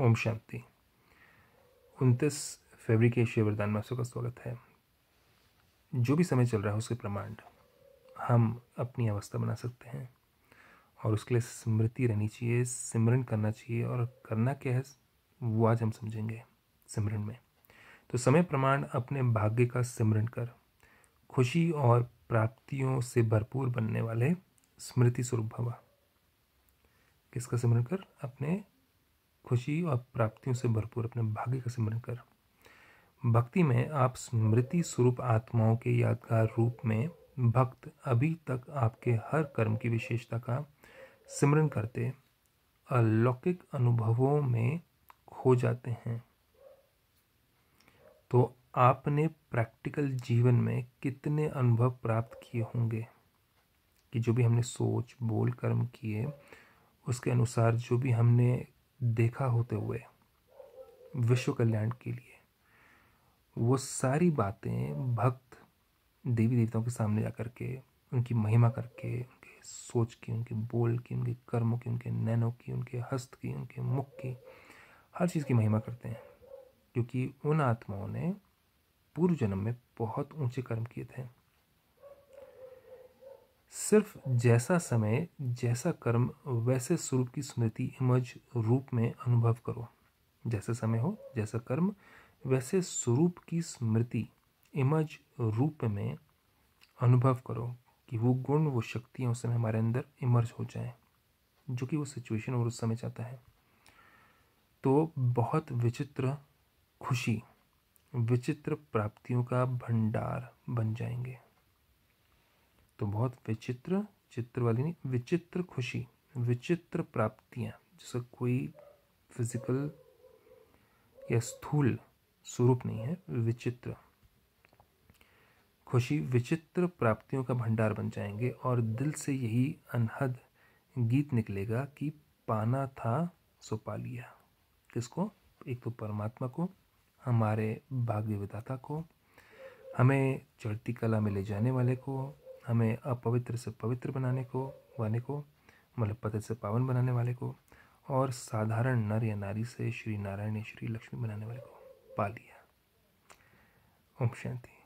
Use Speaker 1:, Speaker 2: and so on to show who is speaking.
Speaker 1: ओम शांति उनतीस फरवरी के शिव वरदान का स्वागत है जो भी समय चल रहा है उसके प्रमाण हम अपनी अवस्था बना सकते हैं और उसके लिए स्मृति रहनी चाहिए सिमरन करना चाहिए और करना क्या है वो आज हम समझेंगे सिमरन में तो समय प्रमाण अपने भाग्य का सिमरन कर खुशी और प्राप्तियों से भरपूर बनने वाले स्मृति स्वरूप भवा किसका सिमरन कर अपने खुशी और प्राप्तियों से भरपूर अपने भाग्य का स्मरण कर भक्ति में आप स्मृति स्वरूप आत्माओं के यादगार रूप में भक्त अभी तक आपके हर कर्म की विशेषता का स्मरण करते अलौकिक अनुभवों में खो जाते हैं तो आपने प्रैक्टिकल जीवन में कितने अनुभव प्राप्त किए होंगे कि जो भी हमने सोच बोल कर्म किए उसके अनुसार जो भी हमने देखा होते हुए विश्व कल्याण के लिए वो सारी बातें भक्त देवी देवताओं के सामने जा कर के उनकी महिमा करके उनके सोच की उनके बोल की उनके कर्मों की उनके नैनों की उनके हस्त की उनके मुख की हर चीज़ की महिमा करते हैं क्योंकि उन आत्माओं ने पूर्व जन्म में बहुत ऊंचे कर्म किए थे सिर्फ जैसा समय जैसा कर्म वैसे स्वरूप की स्मृति इमज रूप में अनुभव करो जैसा समय हो जैसा कर्म वैसे स्वरूप की स्मृति इमज रूप में अनुभव करो कि वो गुण वो शक्तियाँ उस समय हमारे अंदर इमर्ज हो जाए जो कि वो सिचुएशन और उस समय चाहता है तो बहुत विचित्र खुशी विचित्र प्राप्तियों का भंडार बन जाएंगे तो बहुत विचित्र चित्र वाली नहीं विचित्र खुशी विचित्र प्राप्तियाँ जिसका कोई फिजिकल या स्थूल स्वरूप नहीं है विचित्र खुशी विचित्र प्राप्तियों का भंडार बन जाएंगे और दिल से यही अनहद गीत निकलेगा कि पाना था सो पा लिया किसको एक तो परमात्मा को हमारे भाग्य विदाता को हमें चढ़ती कला में ले जाने वाले को हमें अपवित्र से पवित्र बनाने को वाले को मतलब पतित से पावन बनाने वाले को और साधारण नर या नारी से श्री नारायण या श्री लक्ष्मी बनाने वाले को पा लिया ओम शांति